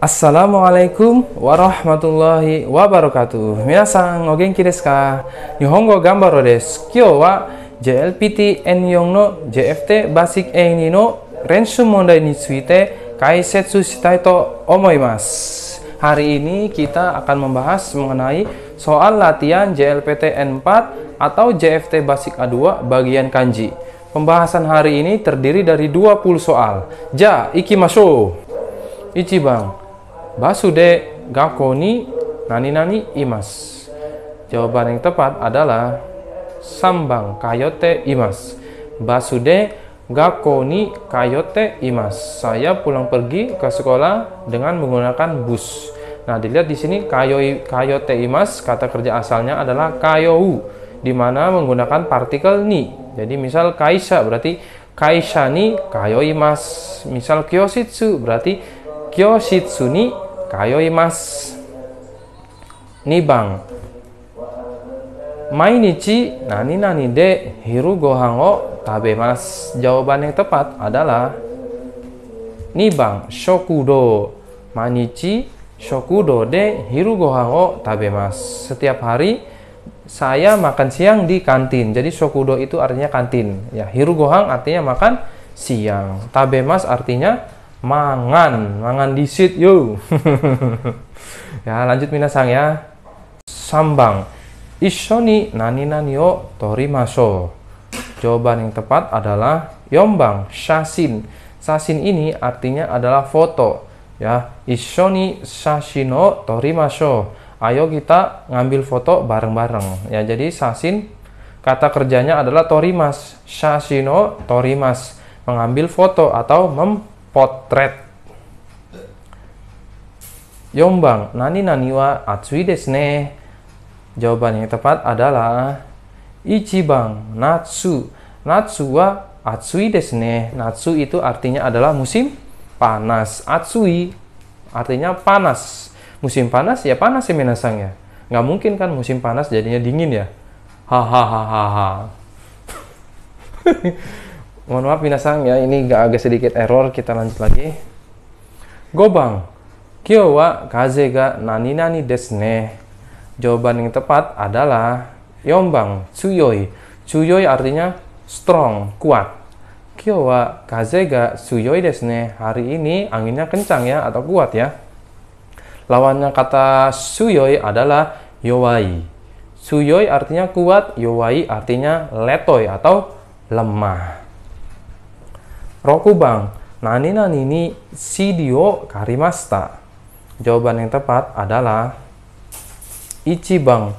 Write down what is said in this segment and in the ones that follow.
Assalamualaikum warahmatullahi wabarakatuh. Minasan o genki desu ka? Nihongo gambaro desu. Kyo wa JLPT N4 no JFT Basic A2 no renshu mondai ni suite kaisetsu shitai to omoimasu. Hari ini kita akan membahas mengenai soal latihan JLPT N4 atau JFT Basic A2 bagian kanji. Pembahasan hari ini terdiri dari 20 soal. Ja, ikimashou. bang nani nani imas. jawaban yang tepat adalah sambang kayote imas basude gakko ni kayote imas saya pulang pergi ke sekolah dengan menggunakan bus nah dilihat di sini kayoi kayote imas kata kerja asalnya adalah kayou di mana menggunakan partikel ni jadi misal kaisa berarti kaisa ni kayoi mas misal kyositsu berarti kyositsu ni 通います bang 番毎日 nani nani nani de hiru gohan o tabe mas jawaban yang tepat adalah nibang shokudo manichi shokudo de hiru gohan o tabe mas setiap hari saya makan siang di kantin jadi shokudo itu artinya kantin ya hiru gohan artinya makan siang tabe mas artinya mangan, mangan disit yo. ya, lanjut minasang ya. Sambang. Ishoni nani nani yo maso Jawaban yang tepat adalah yombang shasin. Shasin ini artinya adalah foto. Ya, ishoni shashino maso Ayo kita ngambil foto bareng-bareng. Ya, jadi shasin kata kerjanya adalah torimas. Shashino torimas mengambil foto atau mem potret. Yombang, nani nani wa atsui desu ne. Jawaban yang tepat adalah Ichibang Natsu. Natsu wa atsui desu ne. Natsu itu artinya adalah musim panas. Atsui artinya panas. Musim panas ya panas ya minasang ya. Nggak mungkin kan musim panas jadinya dingin ya. Hahaha. mohon maaf minasang ya ini agak, agak sedikit error kita lanjut lagi gobang kyo wa kaze ga nani nani desne jawaban yang tepat adalah yombang tsuyoi tsuyoi artinya strong kuat kyo wa kaze ga tsuyoi desne hari ini anginnya kencang ya atau kuat ya lawannya kata tsuyoi adalah yowai tsuyoi artinya kuat yowai artinya letoy atau lemah Rokubang, nani nani ni sidio karimasta. Jawaban yang tepat adalah Ichibang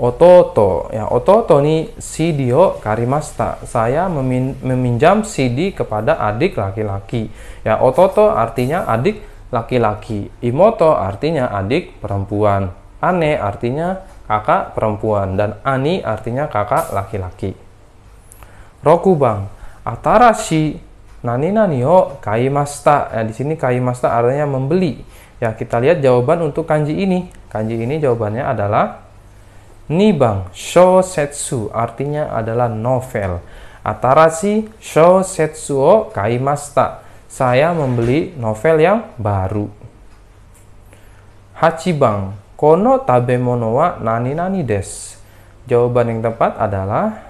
Ototo. Ya, Ototo ni sidio karimasta. Saya memin meminjam CD kepada adik laki-laki. Ya, Ototo artinya adik laki-laki. Imoto artinya adik perempuan. Ane artinya kakak perempuan dan ani artinya kakak laki-laki. Rokubang, atarashi nani nani kai kaimasta. ya, di sini kaimasta artinya membeli. Ya, kita lihat jawaban untuk kanji ini. Kanji ini jawabannya adalah nibang shosetsu artinya adalah novel. atarasi shosetsu o kaimasta. Saya membeli novel yang baru. Hachibang kono tabemono wa nani nani des. Jawaban yang tepat adalah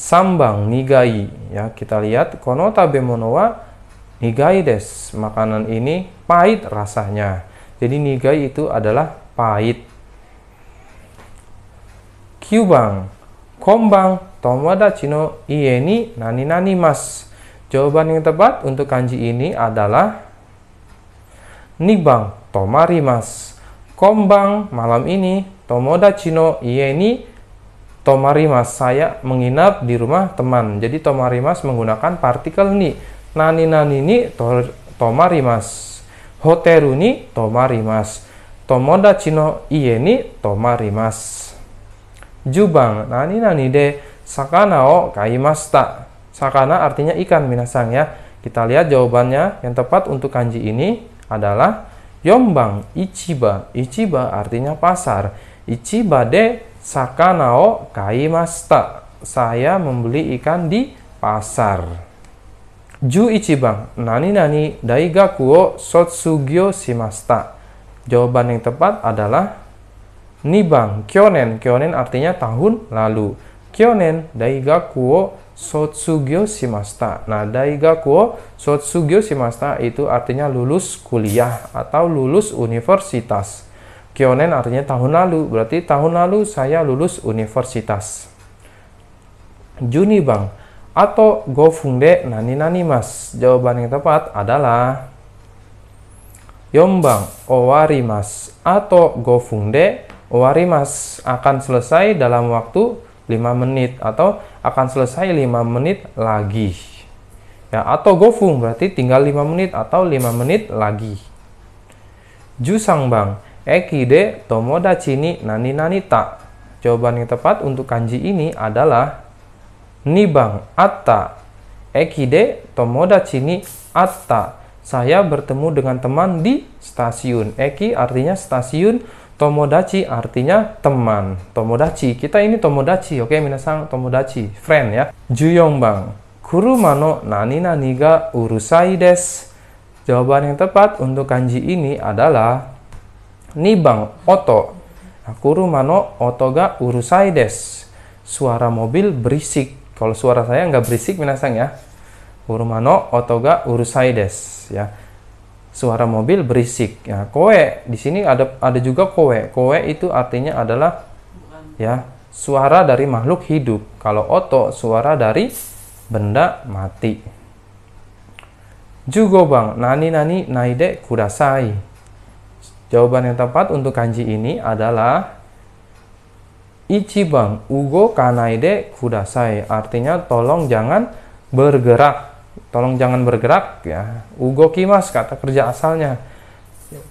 sambang nigai ya kita lihat konotabe monoa nigai des makanan ini pahit rasanya jadi nigai itu adalah pahit kyubang kombang tomada chino ieni nani nani mas jawaban yang tepat untuk kanji ini adalah nibang tomari mas kombang malam ini tomoda chino ieni Tomarimas, saya menginap di rumah teman. Jadi Tomarimas menggunakan partikel ni. Nani nani ni to, Tomarimas. Hoteru ni Tomarimas. Tomodachi no iye ni Tomarimas. Jubang, nani nani de sakana o kaimasta. Sakana artinya ikan minasang ya. Kita lihat jawabannya yang tepat untuk kanji ini adalah Yombang Ichiba. Ichiba artinya pasar. Ichiba de Sakana o kaimasta. Saya membeli ikan di pasar. Ju ichibang nani nani daigaku o sotsugyo shimasta. Jawaban yang tepat adalah nibang kyonen. Kyonen artinya tahun lalu. Kyonen daigaku o sotsugyo shimasta. Nah, daigaku o sotsugyo shimasta itu artinya lulus kuliah atau lulus universitas. Kionen artinya tahun lalu, berarti tahun lalu saya lulus universitas. Juni bang, atau gofungde nani nani mas? Jawaban yang tepat adalah yom bang yombang mas atau gofungde mas akan selesai dalam waktu 5 menit atau akan selesai 5 menit lagi. Ya, atau gofung berarti tinggal 5 menit atau 5 menit lagi. Jusang bang, Eki Ekide tomodachi ni nani nanita. Jawaban yang tepat untuk kanji ini adalah nibang atta. Eki Ekide tomodachi ni atta. Saya bertemu dengan teman di stasiun. Eki artinya stasiun, tomodachi artinya teman. Tomodachi. Kita ini tomodachi, oke okay? minasang tomodachi, friend ya. Juyongbang. Kuruma no nani nani ga urusai des. Jawaban yang tepat untuk kanji ini adalah nibang oto aku mano oto ga urusai des suara mobil berisik kalau suara saya nggak berisik minasang ya urumano oto ga urusai des ya suara mobil berisik ya koe di sini ada ada juga koe koe itu artinya adalah ya suara dari makhluk hidup kalau oto suara dari benda mati jugo bang nani nani naide kudasai Jawaban yang tepat untuk kanji ini adalah Ichiban Ugo Kanaide Kudasai. Artinya tolong jangan bergerak. Tolong jangan bergerak ya. Ugo Kimas kata kerja asalnya.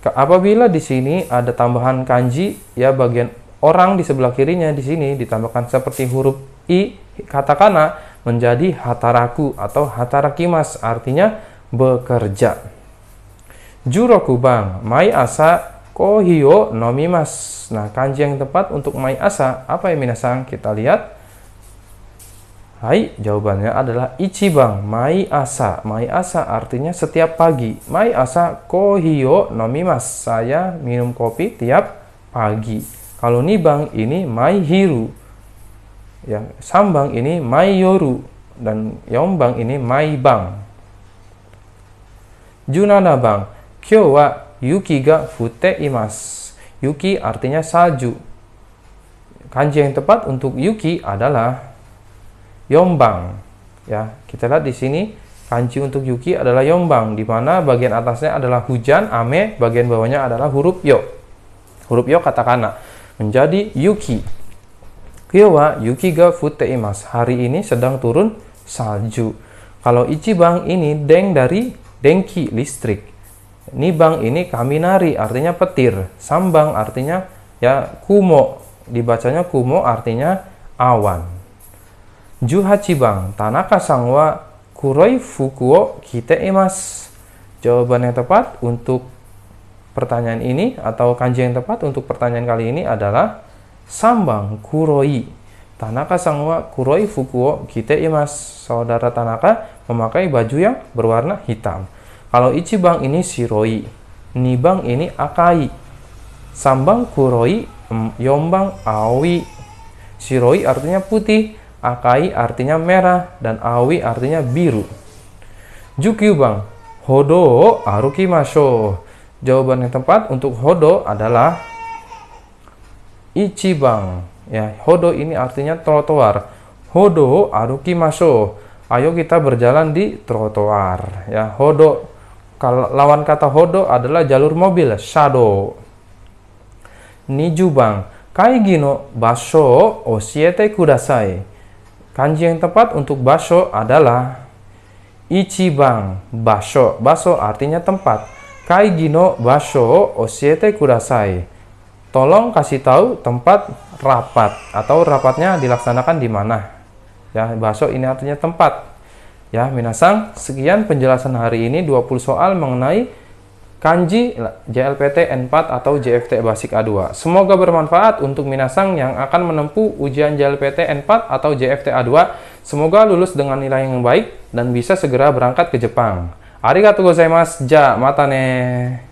Apabila di sini ada tambahan kanji ya bagian orang di sebelah kirinya di sini ditambahkan seperti huruf i katakana menjadi hataraku atau hatarakimas artinya bekerja bang, mai asa kohio nomimas. Nah, kanji yang tepat untuk mai asa apa ya minasang? Kita lihat. Hai, jawabannya adalah ichibang, mai asa. Mai asa artinya setiap pagi. Mai asa kohio nomimas. Saya minum kopi tiap pagi. Kalau ni bang ini mai hiru. Ya, sambang ini mai yoru dan yombang ini mai bang. Junana bang. Kyo wa yuki ga fute imas. Yuki artinya salju. Kanji yang tepat untuk yuki adalah yombang. Ya, kita lihat di sini kanji untuk yuki adalah yombang di mana bagian atasnya adalah hujan, ame, bagian bawahnya adalah huruf yo. Huruf yo katakana menjadi yuki. Kyo wa yuki ga fute imas. Hari ini sedang turun salju. Kalau ichibang ini deng dari dengki listrik. Nibang ini kaminari artinya petir, sambang artinya ya kumo, dibacanya kumo artinya awan. Juhachibang tanaka sangwa kuroi fukuo kite emas. Jawaban yang tepat untuk pertanyaan ini atau kanji yang tepat untuk pertanyaan kali ini adalah sambang kuroi. Tanaka sangwa kuroi fukuo kite emas. Saudara Tanaka memakai baju yang berwarna hitam. Kalau Ichibang ini Shiroi, Nibang ini Akai, Sambang Kuroi, Yombang Awi. Shiroi artinya putih, Akai artinya merah, dan Awi artinya biru. bang, Hodo Aruki Masho. Jawaban yang tepat untuk Hodo adalah Ichibang. Ya, Hodo ini artinya trotoar. Hodo Aruki Masho. Ayo kita berjalan di trotoar. Ya, Hodo kalau lawan kata hodo adalah jalur mobil, shado. Nijubang, Kai gino basho osiete kudasai. Kanji yang tepat untuk baso adalah ichibang Baso. Basho artinya tempat. Kai gino basho osiete kudasai. Tolong kasih tahu tempat rapat atau rapatnya dilaksanakan di mana. Ya, baso ini artinya tempat. Ya, minasang, sekian penjelasan hari ini 20 soal mengenai kanji JLPT N4 atau JFT Basic A2. Semoga bermanfaat untuk minasang yang akan menempuh ujian JLPT N4 atau JFT A2. Semoga lulus dengan nilai yang baik dan bisa segera berangkat ke Jepang. Arigatou gozaimasu. Ja, mata ne.